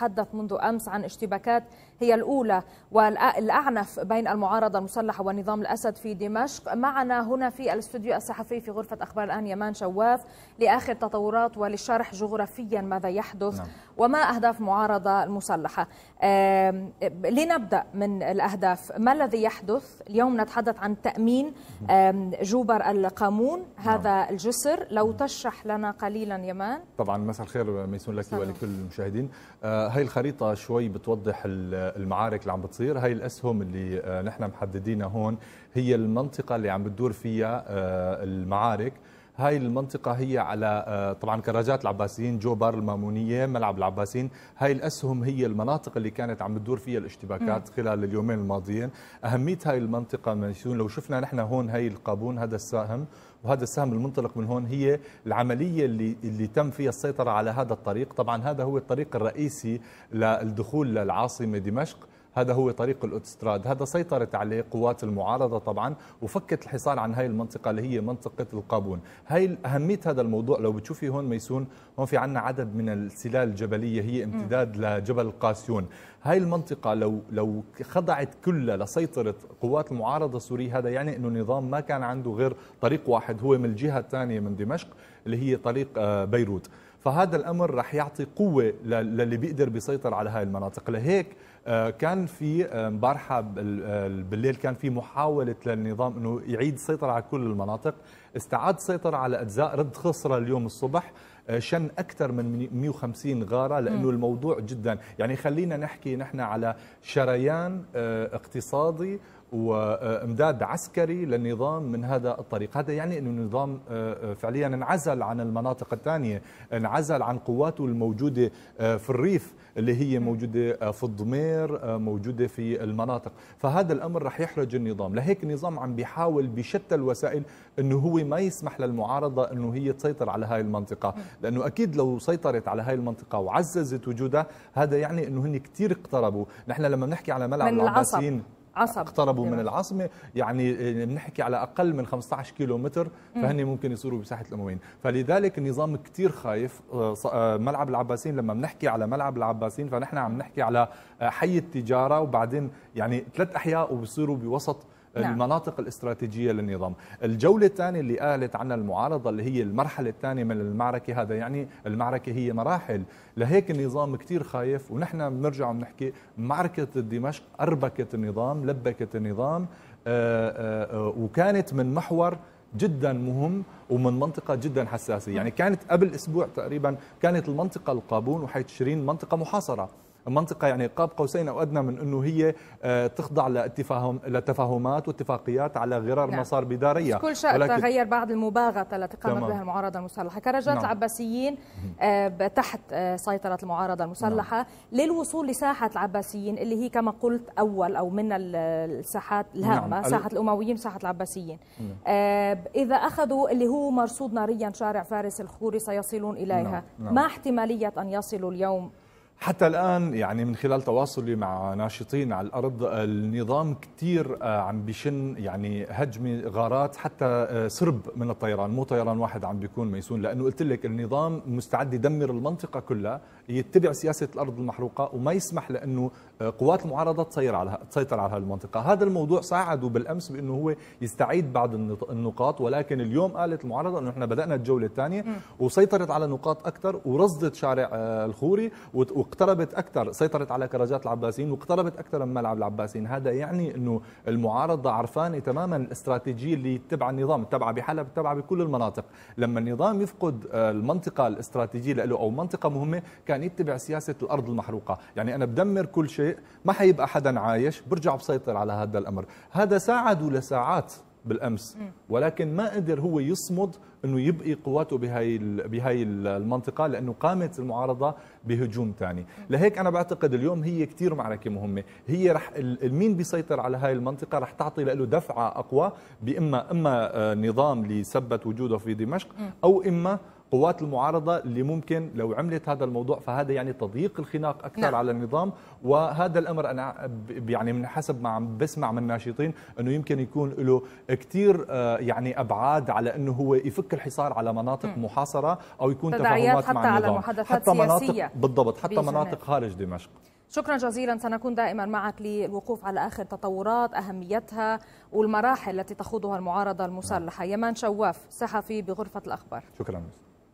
تتحدث منذ أمس عن اشتباكات هي الأولى والأعنف بين المعارضة المسلحة ونظام الأسد في دمشق معنا هنا في الاستوديو الصحفي في غرفة أخبار الآن يمان شواف لآخر تطورات ولشرح جغرافيا ماذا يحدث نعم. وما أهداف معارضة المسلحة لنبدأ من الأهداف ما الذي يحدث اليوم نتحدث عن تأمين جوبر القامون نعم. هذا نعم. الجسر لو تشرح لنا قليلا يمان طبعا مساء الخير ميسون لك ولكل المشاهدين آه، هاي الخريطة شوي بتوضح المعارك اللي عم بتصير هاي الأسهم اللي آه، نحن محددينها هون هي المنطقة اللي عم بتدور فيها آه، المعارك هاي المنطقة هي على آه، طبعا كراجات العباسيين جوبار المامونية ملعب العباسيين هاي الأسهم هي المناطق اللي كانت عم تدور فيها الاشتباكات م. خلال اليومين الماضيين أهمية هاي المنطقة من لو شفنا نحن هون هاي القابون هذا الساهم وهذا السهم المنطلق من هون هي العملية اللي, اللي تم فيها السيطرة على هذا الطريق طبعا هذا هو الطريق الرئيسي للدخول للعاصمة دمشق هذا هو طريق الأوتستراد هذا سيطرت عليه قوات المعارضة طبعا وفكت الحصار عن هاي المنطقة اللي هي منطقة القابون هاي أهمية هذا الموضوع لو بتشوفي هون ميسون هون في عنا عدد من السلال الجبلية هي امتداد م. لجبل قاسيون هاي المنطقة لو لو خضعت كلها لسيطرة قوات المعارضة السورية هذا يعني أنه النظام ما كان عنده غير طريق واحد هو من الجهة الثانية من دمشق اللي هي طريق آه، بيروت فهذا الامر رح يعطي قوه للي بيقدر بيسيطر على هاي المناطق لهيك آه، كان في آه، امبارحه بالليل كان في محاوله للنظام انه يعيد السيطره على كل المناطق استعاد السيطره على اجزاء رد خسره اليوم الصبح آه، شن اكثر من 150 غاره لانه الموضوع جدا يعني خلينا نحكي نحن على شريان اقتصادي وامداد عسكري للنظام من هذا الطريق هذا يعني أن النظام آه، آه، فعليا انعزل عن المناطق الثانية انعزل عن قواته الموجودة آه، في الريف اللي هي موجودة في الضمير موجودة في المناطق فهذا الأمر رح يحرج النظام لهيك النظام عم بيحاول بشتى الوسائل أنه هو ما يسمح للمعارضة أنه هي تسيطر على هاي المنطقة لأنه أكيد لو سيطرت على هاي المنطقة وعززت وجودها هذا يعني أنه هن كتير اقتربوا نحن لما بنحكي على ملعب العباسيين عصب اقتربوا من العاصمه يعني آه، بنحكي على اقل من 15 كيلو متر فهن ممكن يصيروا بساحه الامويين فلذلك النظام كثير خايف آه، آه، ملعب العباسين لما بنحكي على ملعب العباسين فنحن عم نحكي على حي التجاره وبعدين يعني ثلاث احياء وبصيروا بوسط نعم. المناطق الاستراتيجية للنظام الجولة الثانية اللي قالت عنها المعارضة اللي هي المرحلة الثانية من المعركة هذا يعني المعركة هي مراحل لهيك النظام كتير خايف ونحن بنرجع بنحكي معركة دمشق أربكت النظام لبكت النظام آه، آه، وكانت من محور جدا مهم ومن منطقة جدا حساسة يعني كانت قبل أسبوع تقريبا كانت المنطقة القابون وحيث شرين منطقة محاصرة منطقه يعني قاب قوسين او ادنى من انه هي آه، تخضع لاتفاهم لتفاهمات واتفاقيات على غرار نعم. مسار بداريه كل شيء ولكن... تغير بعد المباغته التي قامت بها المعارضه المسلحه كرجات نعم. العباسيين آه، تحت آه، سيطره المعارضه المسلحه نعم. للوصول لساحه العباسيين اللي هي كما قلت اول او من الساحات الهامه نعم. ساحه الامويين ساحه العباسيين نعم. اذا اخذوا اللي هو مرصود ناريا شارع فارس الخوري سيصلون اليها نعم. نعم. ما احتماليه ان يصلوا اليوم حتى الآن يعني من خلال تواصلي مع ناشطين على الأرض النظام كثير آه، عم بيشن يعني هجمة غارات حتى آه، سرب من الطيران مو طيران واحد عم بيكون ميسون لأنه قلت لك النظام مستعد يدمر المنطقة كلها يتبع سياسة الأرض المحروقة وما يسمح لأنه آه، قوات المعارضة تسيطر على تسيطر على المنطقة هذا الموضوع صعد بالأمس بأنه هو يستعيد بعض النقاط ولكن اليوم قالت المعارضة أنه إحنا بدأنا الجولة الثانية وسيطرت على نقاط أكثر ورصدت شارع الخوري واقتربت اكثر سيطرت على كراجات العباسيين واقتربت اكثر من ملعب العباسيين هذا يعني انه المعارضه عرفانه تماما الاستراتيجيه اللي تبع النظام تبعها بحلب تبعها بكل المناطق لما النظام يفقد آه، المنطقه الاستراتيجيه له او منطقه مهمه كان يتبع سياسه الارض المحروقه يعني انا بدمر كل شيء ما حيبقى حدا عايش برجع بسيطر على هذا الامر هذا ساعد لساعات بالامس ولكن ما قدر هو يصمد انه يبقي قواته بهاي بهاي المنطقه لانه قامت المعارضه بهجوم ثاني لهيك انا بعتقد اليوم هي كثير معركه مهمه هي رح مين بيسيطر على هاي المنطقه رح تعطي له دفعه اقوى باما اما آه، نظام لثبت وجوده في دمشق او اما قوات المعارضة اللي ممكن لو عملت هذا الموضوع فهذا يعني تضييق الخناق أكثر نعم. على النظام وهذا الأمر أنا يعني من حسب ما عم بسمع من ناشطين أنه يمكن يكون له كثير آه، يعني أبعاد على أنه هو يفك الحصار على مناطق م. محاصرة أو يكون تفاهمات حتى مع النظام على محادثات حتى مناطق بالضبط حتى بجنب. مناطق خارج دمشق شكرا جزيلا سنكون دائما معك للوقوف على اخر تطورات اهميتها والمراحل التي تخوضها المعارضه المسلحه يمان شواف صحفي بغرفه الاخبار شكرا